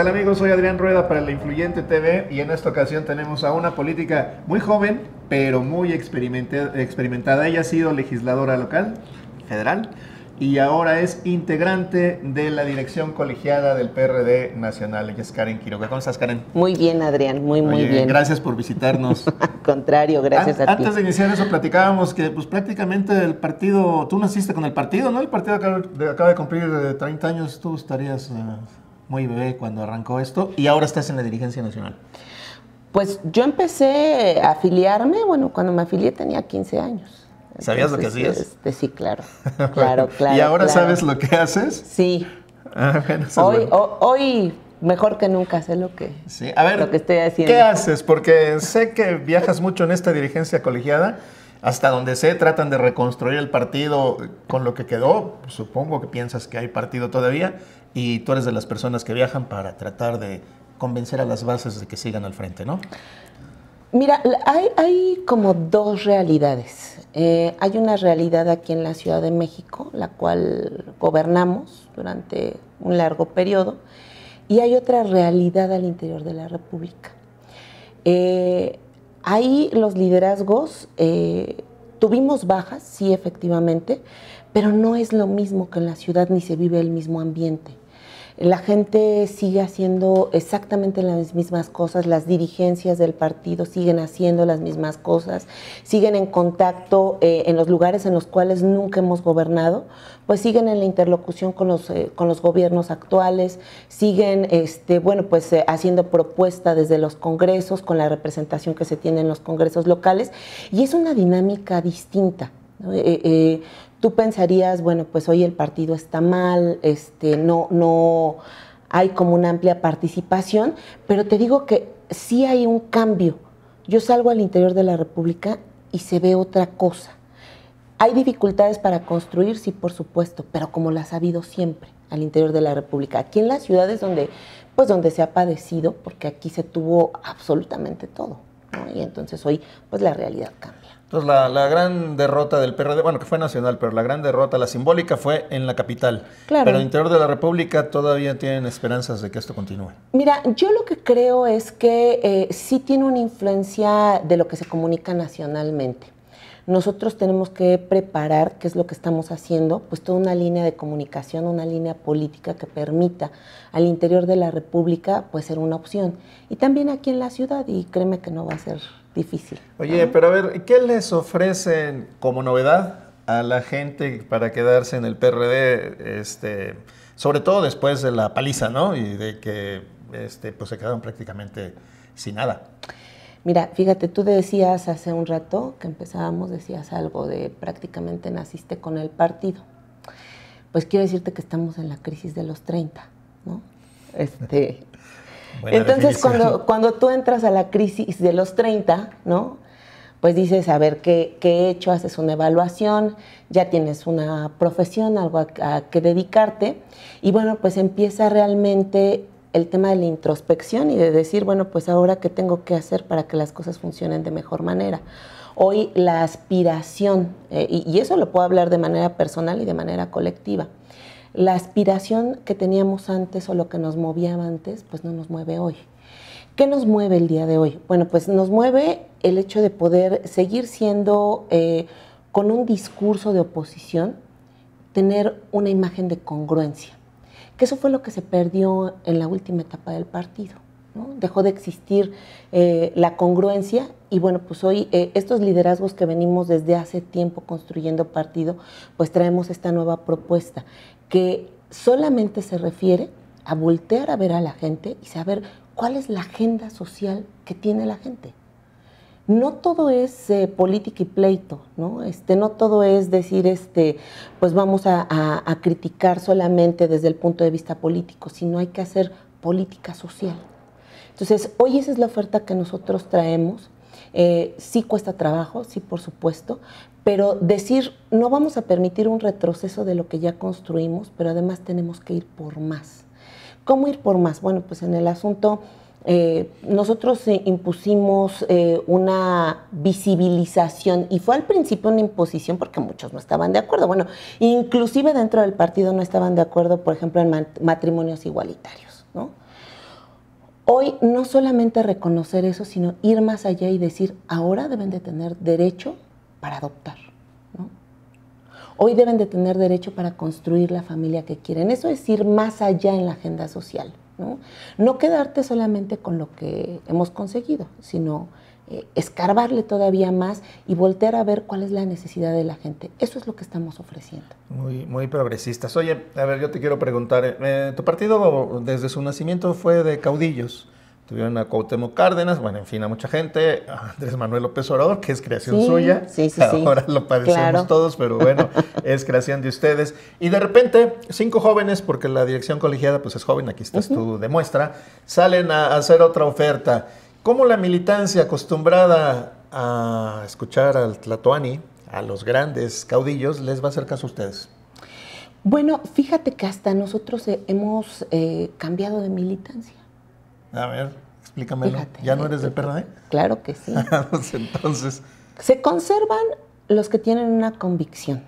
Hola amigos? Soy Adrián Rueda para La Influyente TV y en esta ocasión tenemos a una política muy joven, pero muy experimentada. Ella ha sido legisladora local, federal, y ahora es integrante de la dirección colegiada del PRD Nacional. que es Karen Quiroga. ¿Cómo estás, Karen? Muy bien, Adrián, muy, muy bien. Gracias por visitarnos. Al contrario, gracias a ti. Antes de iniciar eso, platicábamos que, pues, prácticamente el partido, tú naciste con el partido, ¿no? El partido acaba de, cumplir 30 eh, años, tú estarías. Eh, muy bebé cuando arrancó esto y ahora estás en la dirigencia nacional. Pues yo empecé a afiliarme, bueno, cuando me afilié tenía 15 años. ¿Sabías lo que hacías? Este, sí, claro. Claro, claro. ¿Y ahora sabes lo que haces? Sí. Ah, hoy, mejor que nunca sé lo que, a ver, lo que estoy haciendo. ¿Qué haces? Porque sé que viajas mucho en esta dirigencia colegiada hasta donde sé, tratan de reconstruir el partido con lo que quedó. Supongo que piensas que hay partido todavía y tú eres de las personas que viajan para tratar de convencer a las bases de que sigan al frente, ¿no? Mira, hay, como dos realidades. Eh, hay una realidad aquí en la Ciudad de México, la cual gobernamos durante un largo periodo, y hay otra realidad al interior de la República. Eh, Ahí los liderazgos eh, tuvimos bajas, sí, efectivamente, pero no es lo mismo que en la ciudad ni se vive el mismo ambiente la gente sigue haciendo exactamente las mismas cosas, las dirigencias del partido siguen haciendo las mismas cosas, siguen en contacto eh, en los lugares en los cuales nunca hemos gobernado, pues siguen en la interlocución con los, eh, con los gobiernos actuales, siguen, este, bueno, pues eh, haciendo propuesta desde los congresos, con la representación que se tiene en los congresos locales, y es una dinámica distinta tú pensarías, bueno, pues hoy el partido está mal, este, no, no hay como una amplia participación, pero te digo que sí hay un cambio. Yo salgo al interior de la República y se ve otra cosa. Hay dificultades para construir, sí, por supuesto, pero como las ha habido siempre al interior de la República. Aquí en las ciudades donde, pues donde se ha padecido, porque aquí se tuvo absolutamente todo. Y entonces hoy, pues la realidad cambia. Entonces, la, gran derrota del PRD, bueno, que fue nacional, pero la gran derrota, la simbólica, fue en la capital. Claro. Pero el interior de la República todavía tienen esperanzas de que esto continúe. Mira, yo lo que creo es que eh, sí tiene una influencia de lo que se comunica nacionalmente. Nosotros tenemos que preparar, qué es lo que estamos haciendo, pues toda una línea de comunicación, una línea política que permita al interior de la República pues ser una opción. Y también aquí en la ciudad, y créeme que no va a ser difícil. Oye, pero a ver, ¿qué les ofrecen como novedad a la gente para quedarse en el PRD? Este, sobre todo después de la paliza, ¿no? Y de que este, pues se quedaron prácticamente sin nada. Mira, fíjate, tú decías hace un rato que empezábamos, decías algo de prácticamente naciste con el partido. Pues quiero decirte que estamos en la crisis de los 30, ¿no? Este, entonces, cuando, cuando tú entras a la crisis de los 30, ¿no? Pues dices, a ver, ¿qué, qué he hecho? Haces una evaluación, ya tienes una profesión, algo a, que dedicarte. Y bueno, pues empieza realmente el tema de la introspección y de decir, bueno, pues ahora qué tengo que hacer para que las cosas funcionen de mejor manera. Hoy la aspiración, eh, y, eso lo puedo hablar de manera personal y de manera colectiva, la aspiración que teníamos antes o lo que nos movía antes, pues no nos mueve hoy. ¿Qué nos mueve el día de hoy? Bueno, pues nos mueve el hecho de poder seguir siendo eh, con un discurso de oposición, tener una imagen de congruencia, que eso fue lo que se perdió en la última etapa del partido. Dejó de existir eh, la congruencia y bueno, pues hoy eh, estos liderazgos que venimos desde hace tiempo construyendo partido, pues traemos esta nueva propuesta que solamente se refiere a voltear a ver a la gente y saber cuál es la agenda social que tiene la gente. No todo es eh, política y pleito, ¿no? Este, no todo es decir, este, pues vamos a criticar solamente desde el punto de vista político, sino hay que hacer política social. Entonces, hoy esa es la oferta que nosotros traemos. Eh, sí cuesta trabajo, sí, por supuesto, pero decir, no vamos a permitir un retroceso de lo que ya construimos, pero además tenemos que ir por más. ¿Cómo ir por más? Bueno, pues en el asunto... Eh, nosotros eh, impusimos una visibilización y fue al principio una imposición porque muchos no estaban de acuerdo. Bueno, inclusive dentro del partido no estaban de acuerdo, por ejemplo, en matrimonios igualitarios hoy no solamente reconocer eso, sino ir más allá y decir, ahora deben de tener derecho para adoptar. Hoy deben de tener derecho para construir la familia que quieren. Eso es ir más allá en la agenda social. no quedarte solamente con lo que hemos conseguido, sino eh, escarbarle todavía más y voltear a ver cuál es la necesidad de la gente. Eso es lo que estamos ofreciendo. Muy, muy progresistas. Oye, a ver, yo te quiero preguntar, eh, eh, tu partido desde su nacimiento fue de caudillos. Tuvieron a Cuauhtémoc Cárdenas, bueno, en fin, a mucha gente, a Andrés Manuel López Obrador, que es creación suya. Sí, sí, Ahora lo padecemos todos, pero bueno, es creación de ustedes. Y de repente, cinco jóvenes, porque la dirección colegiada pues es joven, aquí estás tú de salen a hacer otra oferta. ¿Cómo la militancia acostumbrada a escuchar al Tlatoani, a los grandes caudillos, les va a hacer caso a ustedes? Bueno, fíjate que hasta nosotros eh, hemos eh, cambiado de militancia. A ver, explícamelo. ¿Ya no eres de PRD? Claro que sí. Pues entonces. Se conservan los que tienen una convicción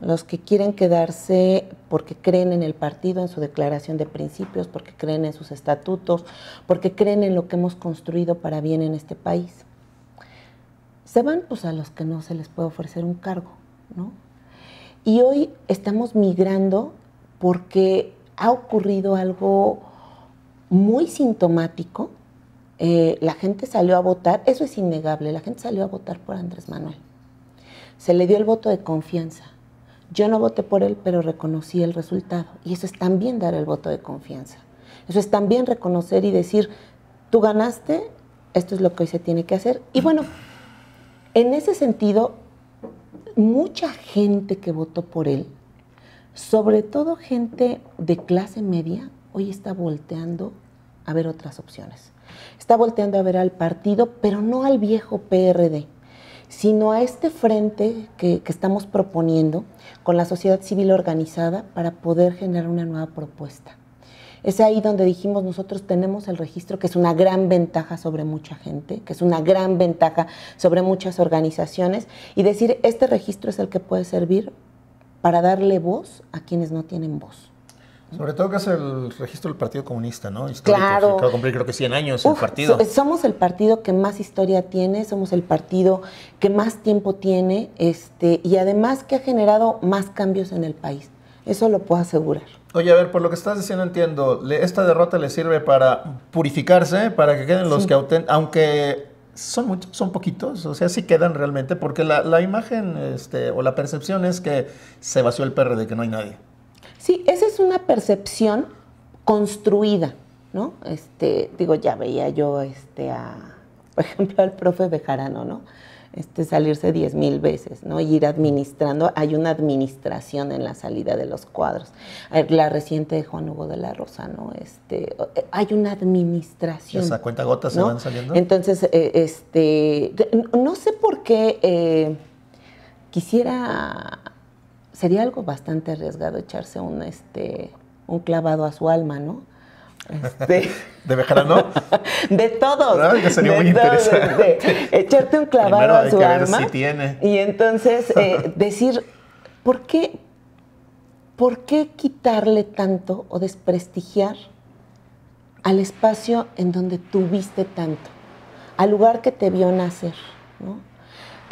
los que quieren quedarse porque creen en el partido, en su declaración de principios, porque creen en sus estatutos, porque creen en lo que hemos construido para bien en este país. Se van pues a los que no se les puede ofrecer un cargo, ¿no? Y hoy estamos migrando porque ha ocurrido algo muy sintomático. Eh, la gente salió a votar, eso es innegable, la gente salió a votar por Andrés Manuel. Se le dio el voto de confianza yo no voté por él, pero reconocí el resultado. Y eso es también dar el voto de confianza. Eso es también reconocer y decir, tú ganaste, esto es lo que hoy se tiene que hacer. Y bueno, en ese sentido, mucha gente que votó por él, sobre todo gente de clase media, hoy está volteando a ver otras opciones. Está volteando a ver al partido, pero no al viejo PRD sino a este frente que, estamos proponiendo con la sociedad civil organizada para poder generar una nueva propuesta. Es ahí donde dijimos nosotros tenemos el registro, que es una gran ventaja sobre mucha gente, que es una gran ventaja sobre muchas organizaciones, y decir, este registro es el que puede servir para darle voz a quienes no tienen voz. Sobre todo que es el registro del Partido Comunista, ¿no? Histórico, claro. cumplir creo que 100 años el partido. Somos el partido que más historia tiene, somos el partido que más tiempo tiene este, y además que ha generado más cambios en el país. Eso lo puedo asegurar. Oye, a ver, por lo que estás diciendo entiendo, esta derrota le sirve para purificarse, para que queden los que que aunque son muchos, son poquitos, o sea, sí quedan realmente, porque la, imagen este, o la percepción es que se vació el perro de que no hay nadie. Sí, esa es una percepción construida, ¿no? Este, digo, ya veía yo, este, a, por ejemplo, al profe Bejarano, ¿no? Este, salirse diez mil veces, ¿no? Y ir administrando, hay una administración en la salida de los cuadros. La reciente de Juan Hugo de la Rosa, ¿no? Este, eh, hay una administración. ¿Esa cuenta gotas se van saliendo? Entonces, eh, este, no sé por qué eh, quisiera sería algo bastante arriesgado echarse un, este, un clavado a su alma, ¿no? Este, ¿De Bejarano? de todos. Ah, de muy echarte un clavado a su Ver si tiene. Y entonces eh, decir, ¿por qué, ¿por qué quitarle tanto o desprestigiar al espacio en donde tuviste tanto? Al lugar que te vio nacer, ¿no?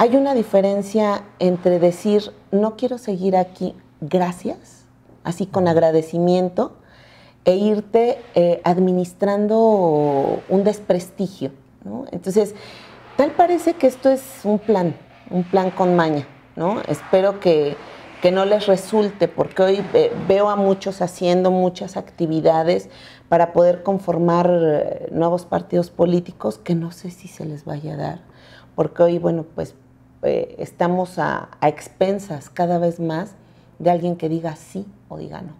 Hay una diferencia entre decir, no quiero seguir aquí, gracias, así con agradecimiento, e irte eh, administrando un desprestigio. Entonces, tal parece que esto es un plan, un plan con maña. ¿no? Espero que, que no les resulte, porque hoy eh, veo a muchos haciendo muchas actividades para poder conformar eh, nuevos partidos políticos que no sé si se les vaya a dar, porque hoy, bueno, pues eh, estamos a, expensas cada vez más de alguien que diga sí o diga no.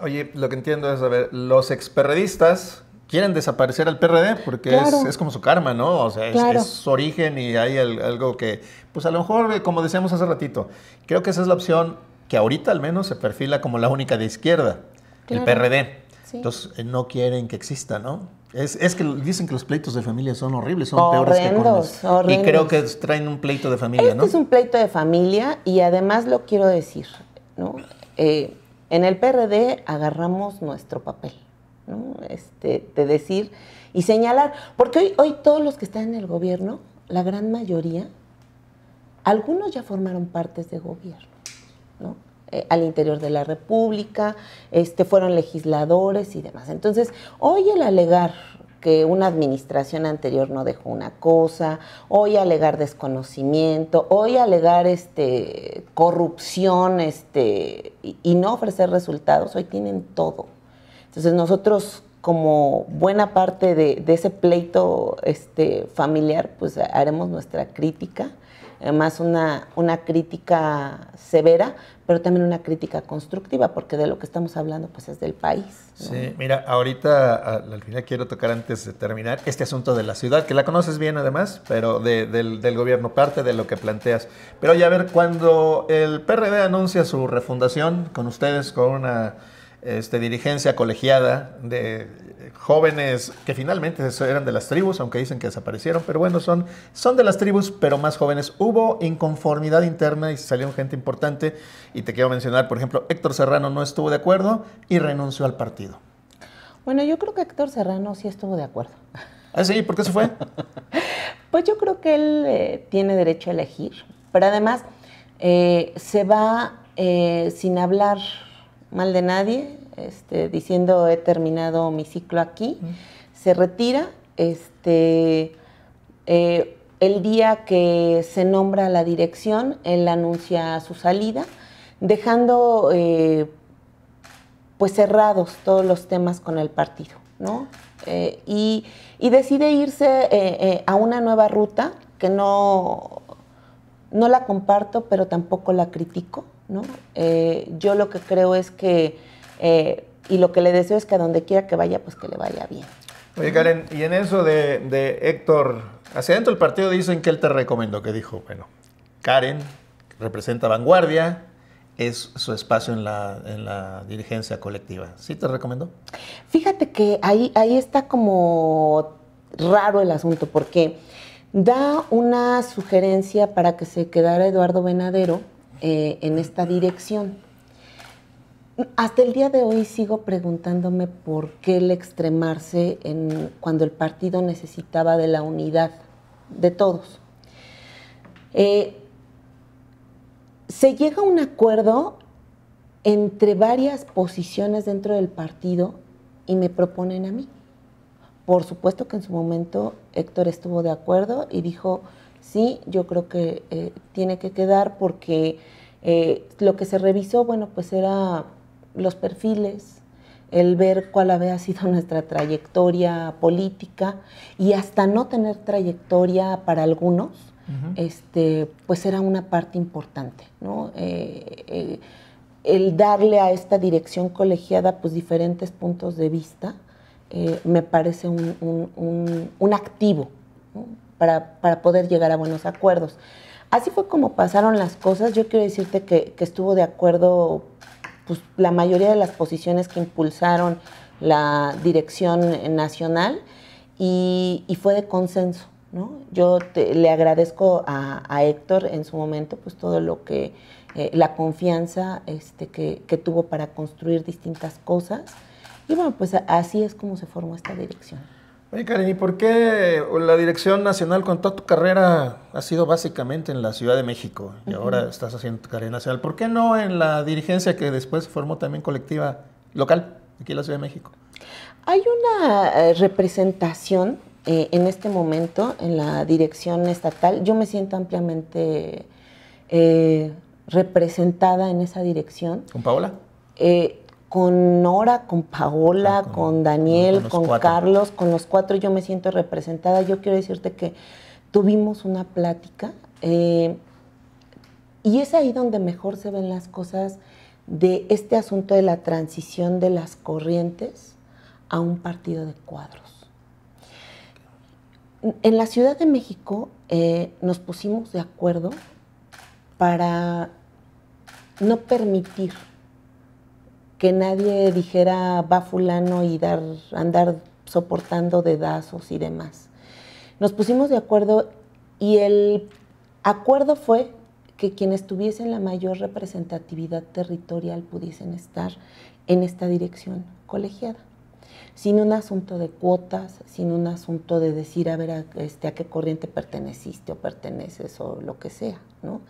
Oye, lo que entiendo es, a ver, los experredistas quieren desaparecer al PRD porque es, es, como su karma, ¿no? O sea, es, su origen y hay algo que, pues a lo mejor, eh, como decíamos hace ratito, creo que esa es la opción que ahorita al menos se perfila como la única de izquierda, el PRD. Entonces, eh, no quieren que exista, ¿no? Es, que dicen que los pleitos de familia son horribles, son peores que con Y creo que traen un pleito de familia, este ¿no? es un pleito de familia y además lo quiero decir, ¿no? Eh, en el PRD agarramos nuestro papel, ¿no? Este, de decir y señalar, porque hoy, hoy todos los que están en el gobierno, la gran mayoría, algunos ya formaron partes de gobierno, ¿no? Eh, al interior de la República, este, fueron legisladores y demás. Entonces, hoy el alegar que una administración anterior no dejó una cosa, hoy alegar desconocimiento, hoy alegar este, corrupción este, y, no ofrecer resultados, hoy tienen todo. Entonces nosotros como buena parte de, ese pleito este, familiar, pues haremos nuestra crítica Además, una, una crítica severa, pero también una crítica constructiva, porque de lo que estamos hablando pues es del país. Sí, mira, ahorita al final quiero tocar antes de terminar este asunto de la ciudad, que la conoces bien además, pero del, gobierno, parte de lo que planteas. Pero ya a ver, cuando el PRD anuncia su refundación con ustedes, con una este, dirigencia colegiada de jóvenes que finalmente eran de las tribus, aunque dicen que desaparecieron, pero bueno, son, son de las tribus, pero más jóvenes. Hubo inconformidad interna y salió gente importante. Y te quiero mencionar, por ejemplo, Héctor Serrano no estuvo de acuerdo y renunció al partido. Bueno, yo creo que Héctor Serrano sí estuvo de acuerdo. Ah, sí, ¿por qué se fue? pues yo creo que él eh, tiene derecho a elegir, pero además eh, se va eh, sin hablar mal de nadie, este, diciendo he terminado mi ciclo aquí, se retira. Este, eh, el día que se nombra la dirección, él anuncia su salida, dejando eh, pues cerrados todos los temas con el partido, eh, y, decide irse a una nueva ruta que no, no la comparto, pero tampoco la critico, yo lo que creo es que eh, y lo que le deseo es que a donde quiera que vaya, pues que le vaya bien. Oye, Karen, y en eso de, Héctor, hacia adentro del partido dicen que él te recomendó, que dijo, bueno, Karen representa vanguardia, es su espacio en la, dirigencia colectiva. ¿Sí te recomendó? Fíjate que ahí, ahí está como raro el asunto, porque da una sugerencia para que se quedara Eduardo Venadero eh, en esta dirección. Hasta el día de hoy sigo preguntándome por qué el extremarse en, cuando el partido necesitaba de la unidad de todos. Eh, se llega a un acuerdo entre varias posiciones dentro del partido y me proponen a mí. Por supuesto que en su momento Héctor estuvo de acuerdo y dijo, sí, yo creo que eh, tiene que quedar porque eh, lo que se revisó, bueno, pues era los perfiles, el ver cuál había sido nuestra trayectoria política y hasta no tener trayectoria para algunos, este, pues era una parte importante, ¿no? Eh, eh, el darle a esta dirección colegiada pues diferentes puntos de vista eh, me parece un, activo para, poder llegar a buenos acuerdos. Así fue como pasaron las cosas. Yo quiero decirte que, que estuvo de acuerdo pues, la mayoría de las posiciones que impulsaron la dirección nacional y, fue de consenso. ¿no? Yo le agradezco a, Héctor en su momento pues todo lo que, eh, la confianza este, que, que, tuvo para construir distintas cosas. Y bueno, pues así es como se formó esta dirección. Oye, Karen, ¿y por qué la Dirección Nacional, con toda tu carrera, ha sido básicamente en la Ciudad de México y ahora estás haciendo tu carrera nacional? ¿Por qué no en la dirigencia que después formó también colectiva local, aquí en la Ciudad de México? Hay una eh, representación eh, en este momento en la dirección estatal. Yo me siento ampliamente eh, representada en esa dirección. ¿Con Paola? con Nora, con Paola, ah, con, Daniel, con, Carlos, con los cuatro yo me siento representada. Yo quiero decirte que tuvimos una plática eh, y es ahí donde mejor se ven las cosas de este asunto de la transición de las corrientes a un partido de cuadros. En la Ciudad de México eh, nos pusimos de acuerdo para no permitir que nadie dijera va fulano y dar, andar soportando dedazos y demás. Nos pusimos de acuerdo y el acuerdo fue que quienes tuviesen la mayor representatividad territorial pudiesen estar en esta dirección colegiada, sin un asunto de cuotas, sin un asunto de decir a ver este, a qué corriente perteneciste o perteneces o lo que sea, ¿no?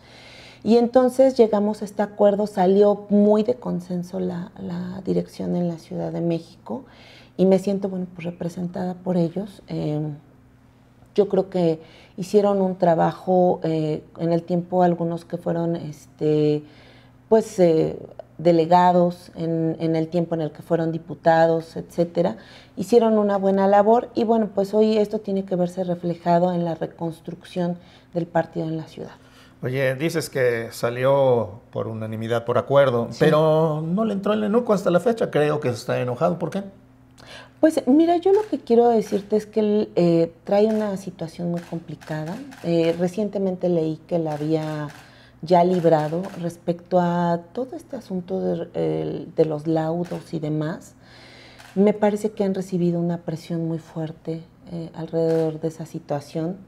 Y entonces llegamos a este acuerdo, salió muy de consenso la, dirección en la Ciudad de México y me siento bueno, pues representada por ellos. Eh, yo creo que hicieron un trabajo eh, en el tiempo algunos que fueron este pues eh, delegados en, en, el tiempo en el que fueron diputados etcétera hicieron una buena labor y bueno pues hoy esto tiene que verse reflejado en la reconstrucción del partido en la ciudad Oye, dices que salió por unanimidad, por acuerdo, pero no le entró el enuco hasta la fecha. Creo que está enojado. ¿Por qué? Pues mira, yo lo que quiero decirte es que él eh, trae una situación muy complicada. Eh, recientemente leí que la había ya librado respecto a todo este asunto de los laudos y demás. Me parece que han recibido una presión muy fuerte eh, alrededor de esa situación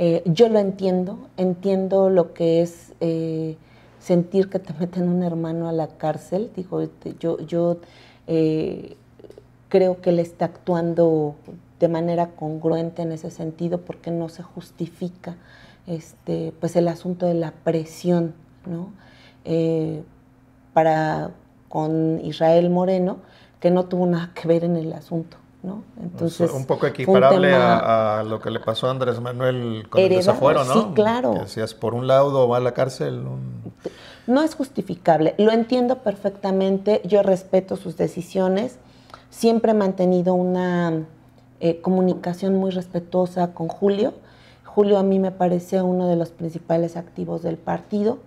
eh, yo lo entiendo, entiendo lo que es eh, sentir que te meten un hermano a la cárcel. Dijo yo, yo eh, creo que él está actuando de manera congruente en ese sentido porque no se justifica este, pues el asunto de la presión ¿no? para con Israel Moreno, que no tuvo nada que ver en el asunto. Entonces, un poco equiparable a, lo que le pasó a Andrés Manuel con heredado, el ¿no? claro. decías, por un lado va a la cárcel. No es justificable, lo entiendo perfectamente, yo respeto sus decisiones, siempre he mantenido una eh, comunicación muy respetuosa con Julio. Julio a mí me parece uno de los principales activos del partido.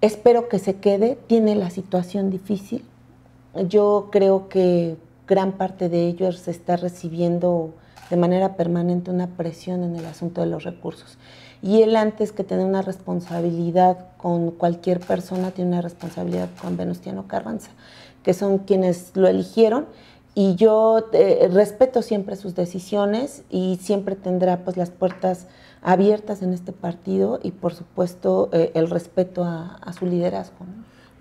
Espero que se quede, tiene la situación difícil. Yo creo que gran parte de ellos está recibiendo de manera permanente una presión en el asunto de los recursos. Y él antes que tener una responsabilidad con cualquier persona, tiene una responsabilidad con Venustiano Carranza, que son quienes lo eligieron. Y yo eh, respeto siempre sus decisiones y siempre tendrá pues las puertas abiertas en este partido y por supuesto eh, el respeto a, su liderazgo.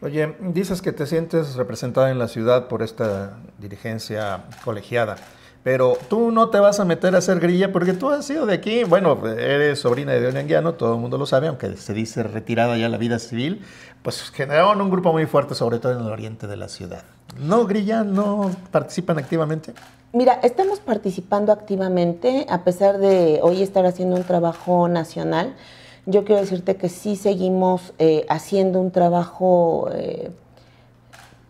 Oye, dices que te sientes representada en la ciudad por esta dirigencia colegiada. Pero tú no te vas a meter a hacer grilla porque tú has sido de aquí. Bueno, eres sobrina de Anguiano, todo el mundo lo sabe, aunque se dice retirada ya la vida civil. Pues generaron un grupo muy fuerte, sobre todo en el oriente de la ciudad. ¿No grillan? ¿No participan activamente? Mira, estamos participando activamente, a pesar de hoy estar haciendo un trabajo nacional yo quiero decirte que sí seguimos eh, haciendo un trabajo eh,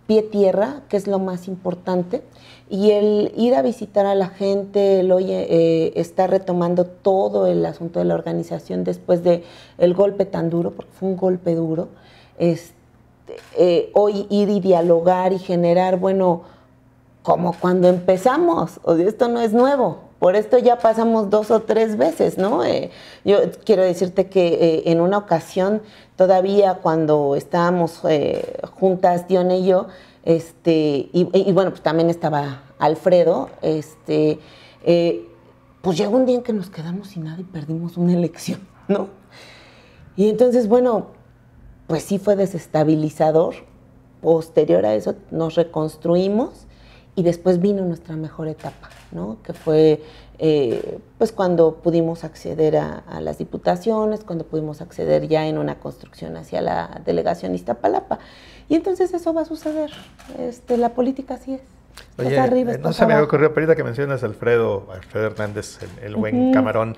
pie tierra, que es lo más importante, y el ir a visitar a la gente, el oye, eh, está retomando todo el asunto de la organización después de el golpe tan duro, porque fue un golpe duro, este, eh, hoy ir y dialogar y generar, bueno, como cuando empezamos, o esto no es nuevo, por esto ya pasamos dos o tres veces, ¿no? Eh, yo quiero decirte que eh, en una ocasión, todavía cuando estábamos eh, juntas, Dion y yo, este, y, bueno, pues también estaba Alfredo, este, pues llegó un día en que nos quedamos sin nada y perdimos una elección, ¿no? Y entonces, bueno, pues sí fue desestabilizador. Posterior a eso nos reconstruimos y después vino nuestra mejor etapa. ¿no? que fue eh, pues cuando pudimos acceder a, las diputaciones, cuando pudimos acceder ya en una construcción hacia la delegación Iztapalapa. Y entonces eso va a suceder. Este, la política así es. Eh, no se me ocurrió, que mencionas a Alfredo, Alfredo Hernández, el, buen camarón.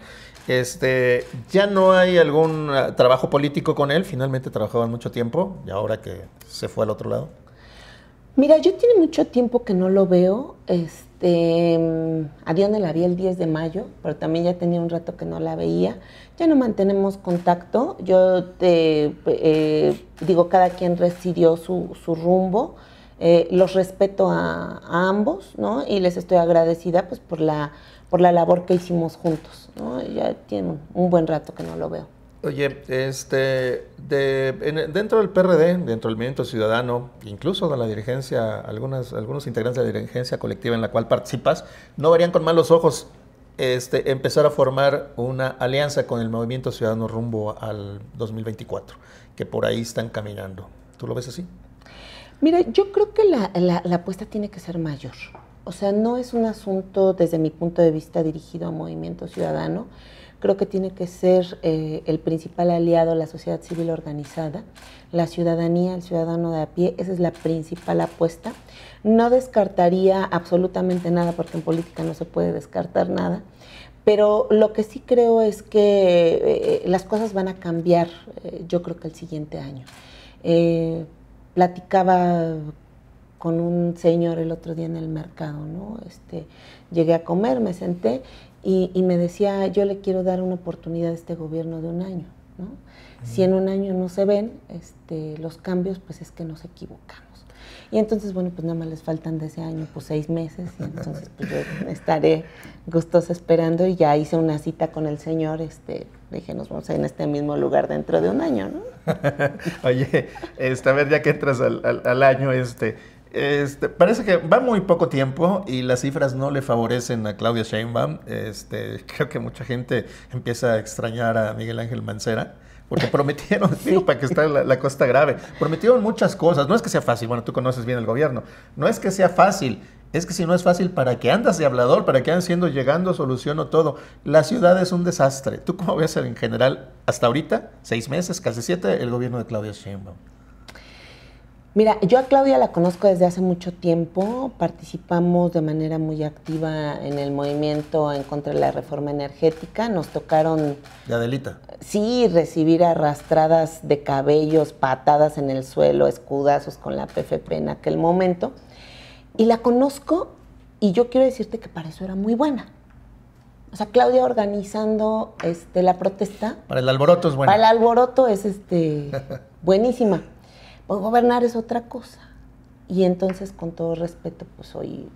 Este, ¿Ya no hay algún ah, trabajo político con él? Finalmente trabajaban mucho tiempo y ahora que se fue al otro lado. Mira, yo tiene mucho tiempo que no lo veo. Este, a la vi el 10 de mayo, pero también ya tenía un rato que no la veía. Ya no mantenemos contacto. Yo te eh, eh, digo, cada quien recibió su, su rumbo. Eh, los respeto a, ambos, ¿no? Y les estoy agradecida pues por la, por la labor que hicimos juntos, Ya tiene un buen rato que no lo veo. Oye, este, de, dentro del PRD, dentro del Movimiento Ciudadano, incluso de la dirigencia, algunas, algunos integrantes de la dirigencia colectiva en la cual participas, no verían con malos ojos este, empezar a formar una alianza con el Movimiento Ciudadano rumbo al 2024, que por ahí están caminando. ¿Tú lo ves así? Mira, yo creo que la, la apuesta tiene que ser mayor. O sea, no es un asunto, desde mi punto de vista, dirigido a Movimiento Ciudadano creo que tiene que ser eh, el principal aliado la sociedad civil organizada, la ciudadanía, el ciudadano de a pie, esa es la principal apuesta. No descartaría absolutamente nada, porque en política no se puede descartar nada, pero lo que sí creo es que eh, las cosas van a cambiar, eh, yo creo que el siguiente año. platicaba con un señor el otro día en el mercado, ¿no? Este, llegué a comer, me senté y, me decía, yo le quiero dar una oportunidad a este gobierno de un año. ¿no? Si en un año no se ven este, los cambios, pues es que nos equivocamos. Y entonces, bueno, pues nada más les faltan de ese año, pues seis meses, y entonces pues yo estaré gustosa esperando y ya hice una cita con el señor, este, dije, nos vamos a ir en este mismo lugar dentro de un año, ¿no? Oye, esta a ver, ya que entras al, al, al año, este, este, parece que va muy poco tiempo y las cifras no le favorecen a Claudia Sheinbaum. Este, creo que mucha gente empieza a extrañar a Miguel Ángel Mancera. Porque prometieron, digo, para que está la, costa grave, prometieron muchas cosas. No es que sea fácil, bueno, tú conoces bien el gobierno. No es que sea fácil, es que si no es fácil, ¿para qué andas de hablador? ¿Para qué andas siendo llegando, solución o todo? La ciudad es un desastre. ¿Tú cómo ves en general hasta ahorita, seis meses, casi siete, el gobierno de Claudia Sheinbaum? Mira, yo a Claudia la conozco desde hace mucho tiempo, participamos de manera muy activa en el movimiento en contra de la reforma energética, nos tocaron... ¿De Adelita? Sí, recibir arrastradas de cabellos, patadas en el suelo, escudazos con la PFP en aquel momento. Y la conozco y yo quiero decirte que para eso era muy buena. O sea, Claudia organizando este, la protesta. Para el alboroto es buena. Para el alboroto es este, buenísima. Pues, gobernar es otra cosa. Y entonces, con todo respeto, pues hoy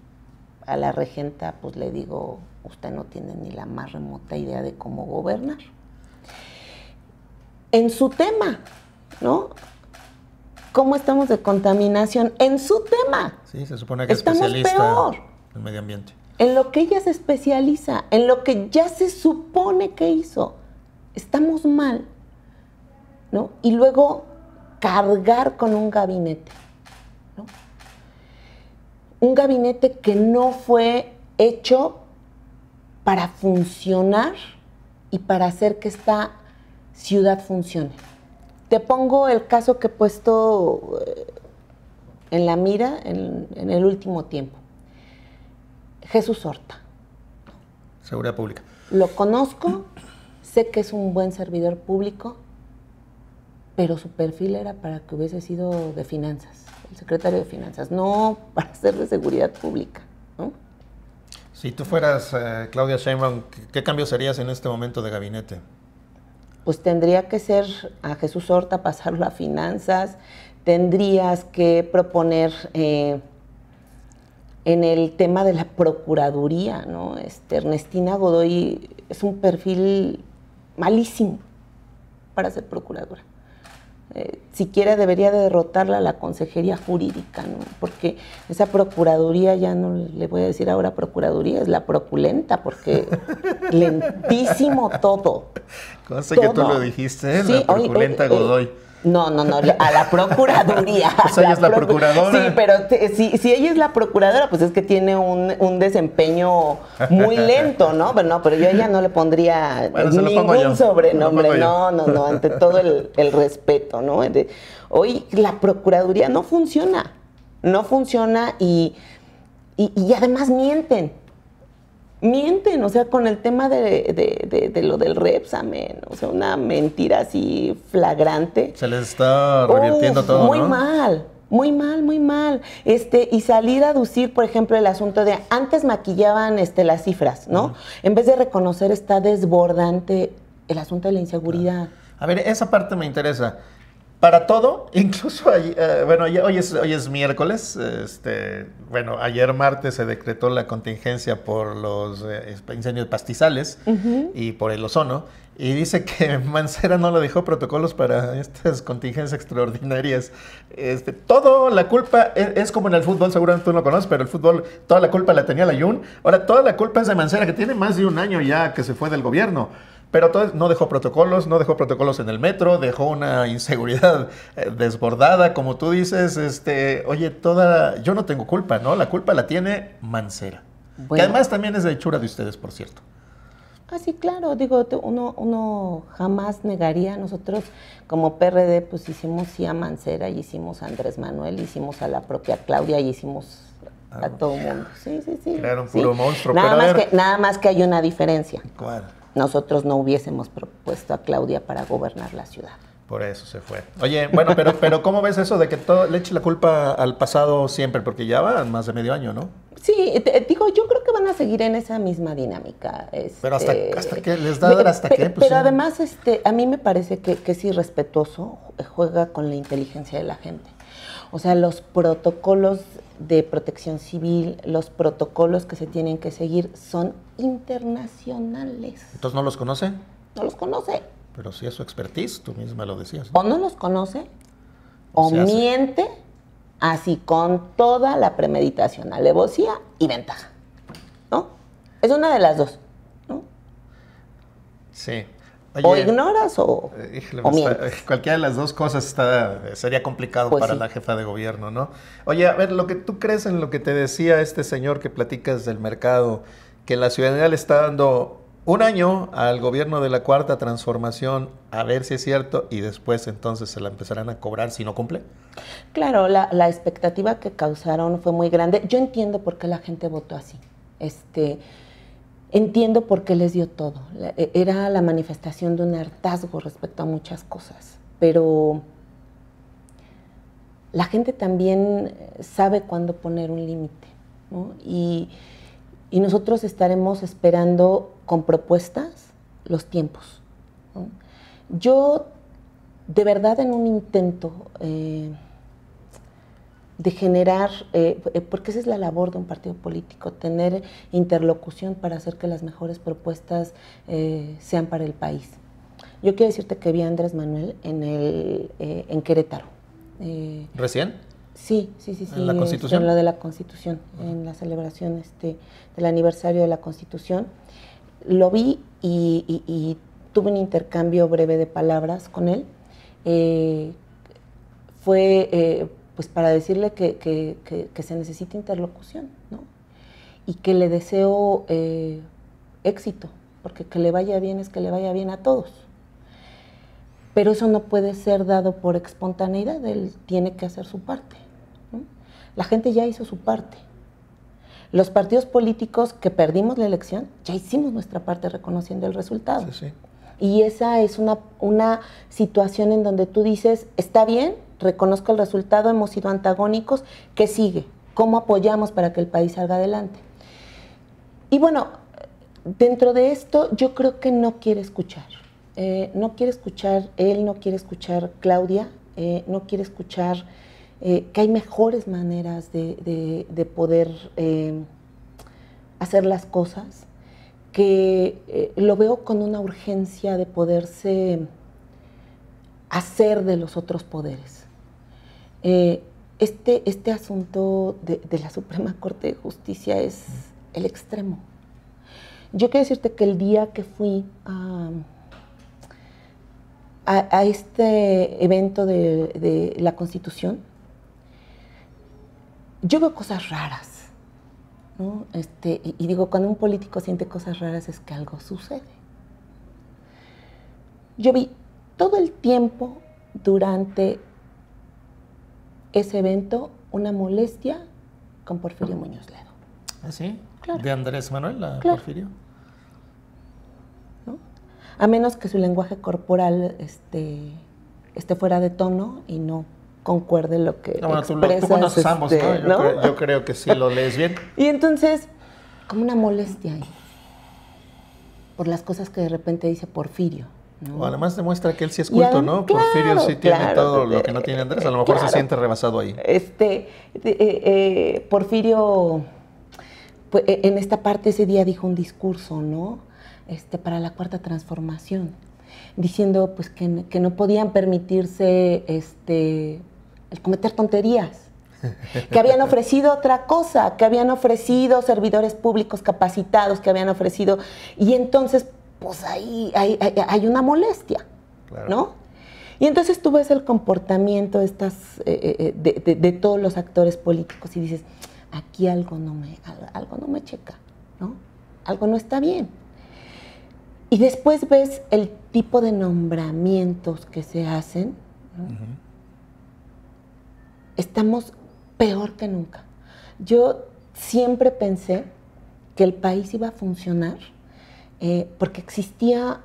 a la regenta, pues le digo, usted no tiene ni la más remota idea de cómo gobernar. En su tema, ¿no? ¿Cómo estamos de contaminación? En su tema. Sí, se supone que es especialista en medio ambiente. En lo que ella se especializa, en lo que ya se supone que hizo. Estamos mal, ¿no? Y luego cargar con un gabinete. Un gabinete que no fue hecho para funcionar y para hacer que esta ciudad funcione. Te pongo el caso que he puesto eh, en la mira en, en el último tiempo. Jesús Horta. Seguridad Pública. Lo conozco, sé que es un buen servidor público, pero su perfil era para que hubiese sido de finanzas, el secretario de finanzas, no para ser de seguridad pública. ¿no? Si tú fueras eh, Claudia Sheinbaum, ¿qué, cambios harías en este momento de gabinete? Pues tendría que ser a Jesús Horta pasarlo a finanzas, tendrías que proponer eh, en el tema de la procuraduría, ¿no? Este, Ernestina Godoy es un perfil malísimo para ser procuradora. Eh, siquiera debería derrotarla la consejería jurídica, porque esa procuraduría, ya no le voy a decir ahora procuraduría, es la proculenta, porque lentísimo todo. Cosa que tú lo dijiste, ¿eh? la proculenta Godoy. No, no, no, a la Procuraduría. pues ella es la Procuradora. Sí, pero si, si, ella es la Procuradora, pues es que tiene un, desempeño muy lento, ¿no? Pero no, pero yo a ella no le pondría ningún sobrenombre. No, no, no, ante todo el, respeto, ¿no? Hoy la Procuraduría no funciona, no funciona y, y, y además mienten mienten, o sea, con el tema de, de, de, lo del Repsamen, o sea, una mentira así flagrante. Se les está revirtiendo todo, Muy mal, muy mal, muy mal. Este, y salir a aducir, por ejemplo, el asunto de antes maquillaban este, las cifras, ¿no? En vez de reconocer está desbordante el asunto de la inseguridad. Ah. A ver, esa parte me interesa para todo, incluso, eh, bueno, hoy, es, hoy es miércoles, este, bueno, ayer martes se decretó la contingencia por los eh, incendios pastizales y por el ozono, y dice que Mancera no lo dejó protocolos para estas contingencias extraordinarias. Este, todo la culpa e, es, como en el fútbol, seguramente tú no lo conoces, pero el fútbol, toda la culpa la tenía la Jun. Ahora, toda la culpa es de Mancera, que tiene más de un año ya que se fue del gobierno. Pero todo, no dejó protocolos, no dejó protocolos en el metro, dejó una inseguridad eh, desbordada, como tú dices, este, oye, toda, yo no tengo culpa, ¿no? La culpa la tiene Mancera. Que además también es de hechura de ustedes, por cierto. Ah, sí, claro, digo, uno, uno jamás negaría, nosotros como PRD pues hicimos sí a Mancera y hicimos a Andrés Manuel, hicimos a la propia Claudia y hicimos ah, a todo el mundo. Sí, sí, sí. Claro, un puro monstruo. Nada, más que, nada más que hay una diferencia. ¿Cuál? nosotros no hubiésemos propuesto a Claudia para gobernar la ciudad. Por eso se fue. Oye, bueno, pero, pero ¿cómo ves eso de que todo, le eche la culpa al pasado siempre? Porque ya va más de medio año, ¿no? Sí, eh, te, digo, yo creo que van a seguir en esa misma dinámica. pero hasta, este, hasta que les da dar hasta qué. Pues pero además, este, a mí me parece que, que es irrespetuoso, juega con la inteligencia de la gente. O sea, los protocolos de protección civil, los protocolos que se tienen que seguir son internacionales. ¿Entonces no los conoce? No los conoce. Pero si es su expertise, tú misma lo decías. O no los conoce, o, miente, así con toda la premeditación, alevosía y ventaja. ¿No? Es una de las dos. ¿no? Sí o ignoras o, eh, cualquiera de las dos cosas está, sería complicado pues para la jefa de gobierno, ¿no? Oye, a ver, lo que tú crees en lo que te decía este señor que platicas del mercado, que la ciudadanía le está dando un año al gobierno de la cuarta transformación a ver si es cierto y después entonces se la empezarán a cobrar si no cumple? Claro, la, la expectativa que causaron fue muy grande. Yo entiendo por qué la gente votó así. Este, Entiendo por qué les dio todo. E, era la manifestación de un hartazgo respecto a muchas cosas, pero la gente también sabe cuándo poner un límite. Y, nosotros estaremos esperando con propuestas los tiempos. Yo, de verdad, en un intento... Eh, de generar, eh, eh, porque esa es la labor de un partido político, tener interlocución para hacer que las mejores propuestas eh, sean para el país. Yo quiero decirte que vi a Andrés Manuel en, el, en Querétaro. ¿Recién? Sí, sí, sí, sí. ¿En la este, Constitución? En lo de la Constitución, en la celebración este, del aniversario de la Constitución. Lo vi y, y tuve un intercambio breve de palabras con él. fue pues para decirle que, se necesita interlocución, ¿no? Y que le deseo eh, éxito, porque que le vaya bien es que le vaya bien a todos. Pero eso no puede ser dado por espontaneidad, él tiene que hacer su parte. La gente ya hizo su parte. Los partidos políticos que perdimos la elección, ya hicimos nuestra parte reconociendo el resultado. Y esa es una, una situación en donde tú dices, está bien, reconozco el resultado, hemos sido antagónicos, ¿qué sigue? ¿Cómo apoyamos para que el país salga adelante? Y bueno, dentro de esto yo creo que no quiere escuchar. Eh, no quiere escuchar él, no quiere escuchar Claudia, eh, no quiere escuchar eh, que hay mejores maneras de poder hacer las cosas, que lo veo con una urgencia de poderse hacer de los otros poderes. Eh, este, este asunto de, la Suprema Corte de Justicia es el extremo. Yo quiero decirte que el día que fui a, este evento de, la Constitución, yo veo cosas raras. ¿no? Este, y digo, cuando un político siente cosas raras es que algo sucede. Yo vi todo el tiempo durante ese evento una molestia con Porfirio Muñoz Ledo. ¿Ah, sí? ¿De Andrés Manuel a Porfirio? A menos que su lenguaje corporal esté, esté fuera de tono y no concuerde lo que no, bueno, tú, ¿no? Este, yo, Creo, yo, Creo, que sí lo lees bien. y entonces, como una molestia ahí, por las cosas que de repente dice Porfirio además demuestra que él sí es culto, ¿no? Porfirio sí tiene todo lo eh, que no tiene Andrés, a lo eh, mejor se siente rebasado ahí. Este, eh, Porfirio, pues, e, en esta parte ese día dijo un discurso, ¿no? Este, para la cuarta transformación, diciendo pues que, que no podían permitirse este, el cometer tonterías, que habían ofrecido otra cosa, que habían ofrecido servidores públicos capacitados, que habían ofrecido, y entonces pues ahí hay, una molestia, ¿no? Y entonces tú ves el comportamiento de, estas, eh, eh, eh, de, todos los actores políticos y dices, aquí algo no me, algo no me checa, ¿no? Algo no está bien. Y después ves el tipo de nombramientos que se hacen. Estamos peor que nunca. Yo siempre pensé que el país iba a funcionar eh, porque existía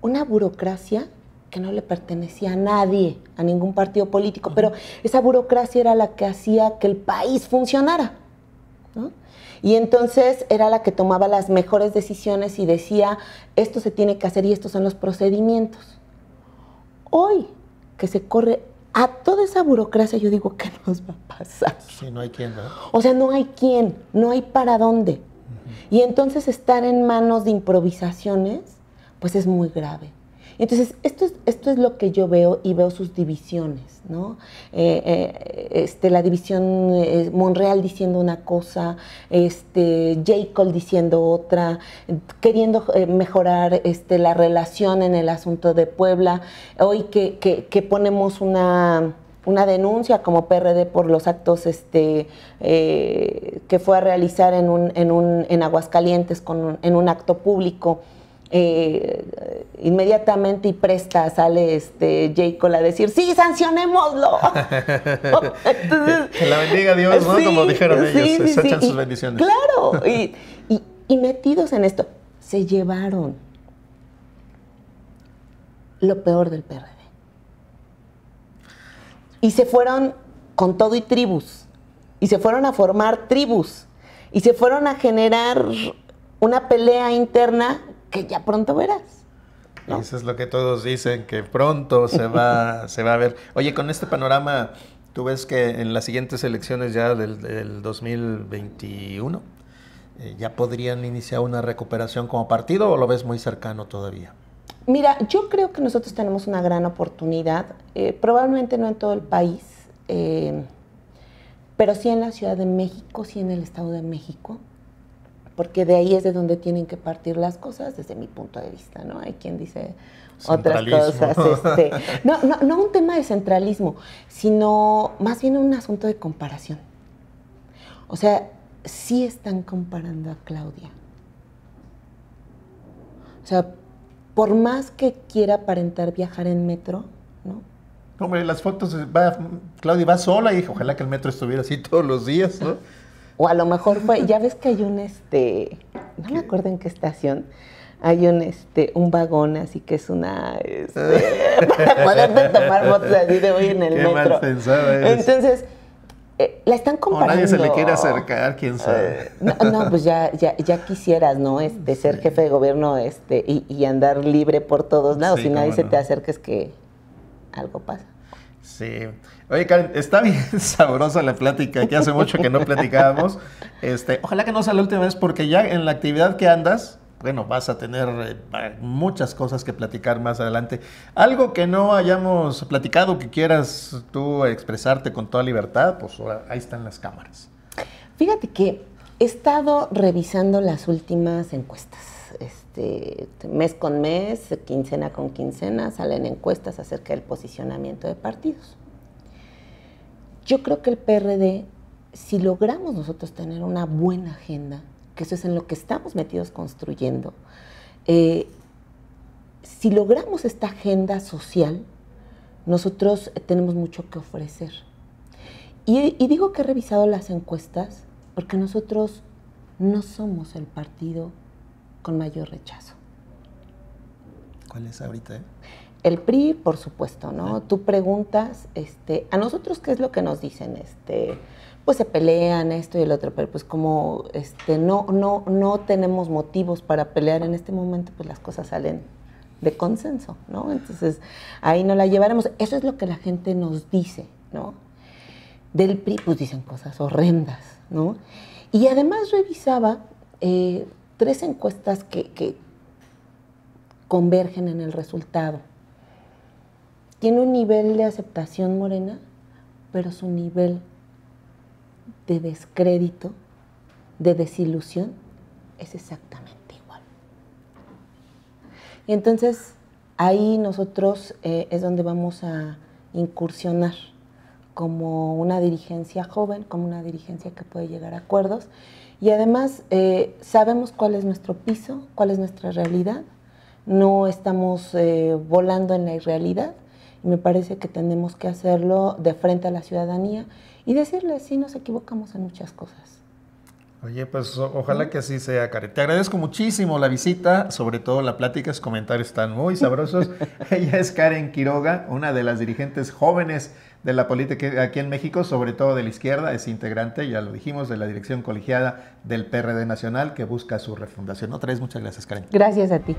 una burocracia que no le pertenecía a nadie, a ningún partido político, pero esa burocracia era la que hacía que el país funcionara. Y entonces era la que tomaba las mejores decisiones y decía, esto se tiene que hacer y estos son los procedimientos. Hoy que se corre a toda esa burocracia, yo digo, ¿qué nos va a pasar? Sí, no hay quien, ¿no? O sea, no hay quien, no hay para dónde. Y entonces estar en manos de improvisaciones, pues es muy grave. Entonces, esto es, esto es lo que yo veo y veo sus divisiones, ¿no? Eh, eh, este, la división eh, Monreal diciendo una cosa, este, J. diciendo otra, queriendo mejorar este, la relación en el asunto de Puebla. Hoy que, que ponemos una una denuncia como PRD por los actos este, eh, que fue a realizar en, un, en, un, en Aguascalientes con en un acto público. Eh, inmediatamente y presta sale este Jacob a decir, sí, sancionémoslo. que la bendiga Dios, ¿no? Como dijeron ellos, se echan sus bendiciones. claro, y, y metidos en esto, se llevaron lo peor del PRD y se fueron con todo y tribus, y se fueron a formar tribus, y se fueron a generar una pelea interna que ya pronto verás. Eso es lo que todos dicen, que pronto se va, se va a ver. Oye, con este panorama, tú ves que en las siguientes elecciones ya del, 2021, eh, ¿ya podrían iniciar una recuperación como partido o lo ves muy cercano todavía? Mira, yo creo que nosotros tenemos una gran oportunidad, eh, probablemente no en todo el país, eh, pero sí en la Ciudad de México, sí en el Estado de México, porque de ahí es de donde tienen que partir las cosas desde mi punto de vista, ¿no? Hay quien dice otras cosas. Este, no, no, no un tema de centralismo, sino más bien un asunto de comparación. O sea, sí están comparando a Claudia. O sea, por más que quiera aparentar viajar en metro, ¿no? Hombre, las fotos, va, Claudia va sola y ojalá que el metro estuviera así todos los días, ¿no? o a lo mejor fue, ya ves que hay un, este, no me acuerdo en qué estación, hay un, este, un vagón así que es una, este, para poderte tomar fotos así de hoy en el metro. Entonces eh, la están comparando. nadie se le quiere acercar, quién sabe. Eh, no, pues ya, ya, quisieras, ¿no? De este, ser jefe de gobierno este, y, andar libre por todos lados. si nadie se te acerca es que algo pasa. Sí. Oye, Karen, está bien sabrosa la plática, Ya hace mucho que no platicábamos. Este, ojalá que no sea la última vez, porque ya en la actividad que andas, bueno, vas a tener eh, muchas cosas que platicar más adelante. Algo que no hayamos platicado, que quieras tú expresarte con toda libertad, pues ahí están las cámaras. Fíjate que he estado revisando las últimas encuestas. Este, mes con mes, quincena con quincena, salen encuestas acerca del posicionamiento de partidos. Yo creo que el PRD, si logramos nosotros tener una buena agenda, que eso es en lo que estamos metidos construyendo. Eh, si logramos esta agenda social, nosotros tenemos mucho que ofrecer. Y, digo que he revisado las encuestas porque nosotros no somos el partido con mayor rechazo. ¿Cuál es ahorita? Eh? El PRI, por supuesto, ¿no? Tú preguntas, este, a nosotros qué es lo que nos dicen, este, pues se pelean esto y el otro, pero pues como este, no, no, no tenemos motivos para pelear en este momento, pues las cosas salen de consenso, ¿no? Entonces ahí no la llevaremos. Eso es lo que la gente nos dice, ¿no? Del PRI, pues dicen cosas horrendas, ¿no? Y además revisaba eh, tres encuestas que, que convergen en el resultado. Tiene un nivel de aceptación morena, pero su nivel de descrédito, de desilusión, es exactamente igual. Y entonces ahí nosotros eh, es donde vamos a incursionar como una dirigencia joven, como una dirigencia que puede llegar a acuerdos. Y además eh, sabemos cuál es nuestro piso, cuál es nuestra realidad. No estamos eh, volando en la irrealidad, me parece que tenemos que hacerlo de frente a la ciudadanía y decirle si nos equivocamos en muchas cosas. Oye, pues ojalá ¿Mm? que así sea, Karen, Te agradezco muchísimo la visita, sobre todo la plática, sus comentarios están muy sabrosos. Ella es Karen Quiroga, una de las dirigentes jóvenes de la política aquí en México, sobre todo de la izquierda, es integrante, ya lo dijimos, de la dirección colegiada del PRD Nacional que busca su refundación. Otra vez, muchas gracias, Karen. Gracias a ti.